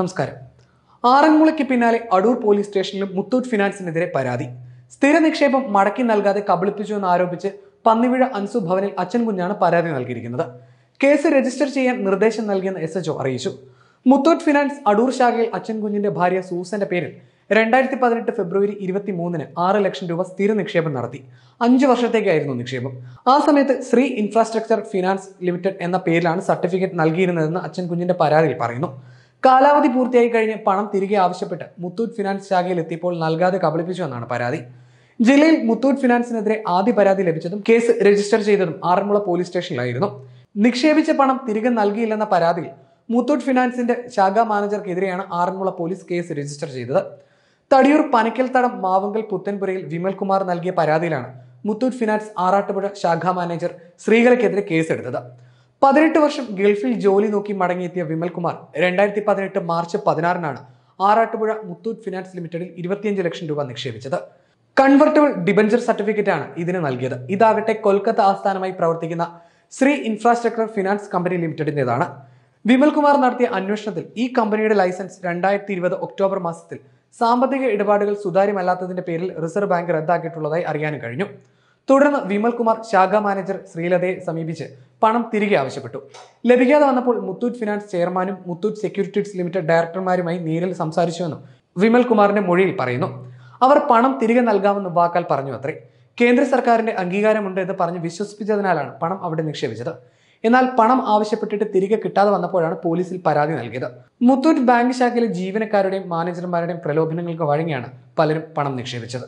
നമസ്കാരം ആറന്മുളയ്ക്ക് പിന്നാലെ അടൂർ പോലീസ് സ്റ്റേഷനിലും മുത്തൂറ്റ് ഫിനാൻസിനെതിരെ പരാതി സ്ഥിര നിക്ഷേപം മടക്കി നൽകാതെ കബളിപ്പിച്ചു എന്ന് ആരോപിച്ച് പന്നിവിഴ അൻസു ഭവനിൽ അച്ഛൻ കുഞ്ഞാണ് പരാതി നൽകിയിരിക്കുന്നത് കേസ് രജിസ്റ്റർ ചെയ്യാൻ നിർദ്ദേശം നൽകിയെന്ന് എസ് എച്ച്ഒ അറിയിച്ചു മുത്തൂറ്റ് ഫിനാൻസ് അടൂർ ശാഖയിൽ അച്ഛൻ കുഞ്ഞിന്റെ ഭാര്യ സൂസന്റെ പേരിൽ രണ്ടായിരത്തി പതിനെട്ട് ഫെബ്രുവരി ഇരുപത്തി മൂന്നിന് ആറ് ലക്ഷം രൂപ സ്ഥിര നിക്ഷേപം നടത്തി അഞ്ച് വർഷത്തേക്കായിരുന്നു നിക്ഷേപം ആ സമയത്ത് ശ്രീ ഇൻഫ്രാസ്ട്രക്ചർ ഫിനാൻസ് ലിമിറ്റഡ് എന്ന പേരിലാണ് സർട്ടിഫിക്കറ്റ് നൽകിയിരുന്നതെന്ന് അച്ഛൻ കുഞ്ഞിന്റെ പരാതിയിൽ പറയുന്നു കാലാവധി പൂർത്തിയായി കഴിഞ്ഞ് പണം തിരികെ ആവശ്യപ്പെട്ട് മുത്തൂറ്റ് ഫിനാൻസ് ശാഖയിൽ എത്തിയപ്പോൾ നൽകാതെ കബളിപ്പിച്ചു എന്നാണ് പരാതി ജില്ലയിൽ മുത്തൂറ്റ് ഫിനാൻസിനെതിരെ ആദ്യ പരാതി ലഭിച്ചതും കേസ് രജിസ്റ്റർ ചെയ്തതും ആറന്മുള പോലീസ് സ്റ്റേഷനിലായിരുന്നു നിക്ഷേപിച്ച പണം തിരികെ നൽകിയില്ലെന്ന പരാതിയിൽ മുത്തൂട്ട് ഫിനാൻസിന്റെ ശാഖാ മാനേജർക്കെതിരെയാണ് ആറന്മുള പോലീസ് കേസ് രജിസ്റ്റർ ചെയ്തത് തടിയൂർ പനക്കൽത്തടം മാവങ്കൽ പുത്തൻപുരയിൽ വിമൽകുമാർ നൽകിയ പരാതിയിലാണ് മുത്തൂറ്റ് ഫിനാൻസ് ആറാട്ടുപുഴ ശാഖാ മാനേജർ ശ്രീകലയ്ക്കെതിരെ കേസെടുത്തത് പതിനെട്ട് വർഷം ഗൾഫിൽ ജോലി നോക്കി മടങ്ങിയെത്തിയ വിമൽകുമാർ രണ്ടായിരത്തി പതിനെട്ട് മാർച്ച് പതിനാറിനാണ് ആറാട്ടുപുഴ മുത്തൂറ്റ് ഫിനാൻസ് ലിമിറ്റഡിൽ ഇരുപത്തിയഞ്ച് ലക്ഷം രൂപ നിക്ഷേപിച്ചത് കൺവെർട്ടബിൾ ഡിബഞ്ചർ ആണ് ഇതിന് നൽകിയത് ഇതാകട്ടെ കൊൽക്കത്ത ആസ്ഥാനമായി പ്രവർത്തിക്കുന്ന ശ്രീ ഇൻഫ്രാസ്ട്രക്ചർ ഫിനാൻസ് കമ്പനി ലിമിറ്റഡിൻ്റെതാണ് വിമൽകുമാർ നടത്തിയ അന്വേഷണത്തിൽ ഈ കമ്പനിയുടെ ലൈസൻസ് രണ്ടായിരത്തി ഇരുപത് ഒക്ടോബർ മാസത്തിൽ സാമ്പത്തിക ഇടപാടുകൾ സുതാര്യമല്ലാത്തതിന്റെ പേരിൽ റിസർവ് ബാങ്ക് റദ്ദാക്കിയിട്ടുള്ളതായി അറിയാനും കഴിഞ്ഞു തുടർന്ന് വിമൽകുമാർ ശാഖാ മാനേജർ ശ്രീലതയെ സമീപിച്ച് പണം തിരികെ ആവശ്യപ്പെട്ടു ലഭിക്കാതെ വന്നപ്പോൾ മുത്തൂറ്റ് ഫിനാൻസ് ചെയർമാനും മുത്തൂറ്റ് സെക്യൂരിറ്റീസ് ലിമിറ്റഡ് ഡയറക്ടർമാരുമായി നേരിൽ സംസാരിച്ചുവെന്നും വിമൽകുമാറിന്റെ മൊഴിയിൽ പറയുന്നു അവർ പണം തിരികെ നൽകാമെന്ന് വാക്കാൽ പറഞ്ഞു അത്രേ കേന്ദ്ര സർക്കാരിന്റെ അംഗീകാരമുണ്ട് എന്ന് പറഞ്ഞ് വിശ്വസിപ്പിച്ചതിനാലാണ് പണം അവിടെ നിക്ഷേപിച്ചത് എന്നാൽ പണം ആവശ്യപ്പെട്ടിട്ട് തിരികെ കിട്ടാതെ വന്നപ്പോഴാണ് പോലീസിൽ പരാതി നൽകിയത് മുത്തൂറ്റ് ബാങ്ക് ശാഖയിലെ ജീവനക്കാരുടെയും മാനേജർമാരുടെയും പ്രലോഭനങ്ങൾക്ക് വഴങ്ങിയാണ് പലരും പണം നിക്ഷേപിച്ചത്